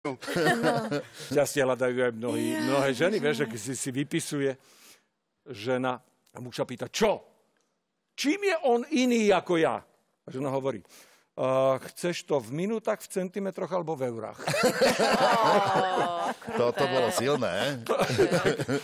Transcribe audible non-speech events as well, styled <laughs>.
No. Šťastie hľadajú aj mnohí, ja, mnohé ženy, vieš, že si, si vypisuje žena a muž sa pýta, čo? Čím je on iný ako ja? A žena hovorí, Uh, chceš to v minútach, v centimetroch alebo v eurách? Oh, <laughs> to, to bolo silné. <laughs> Eh?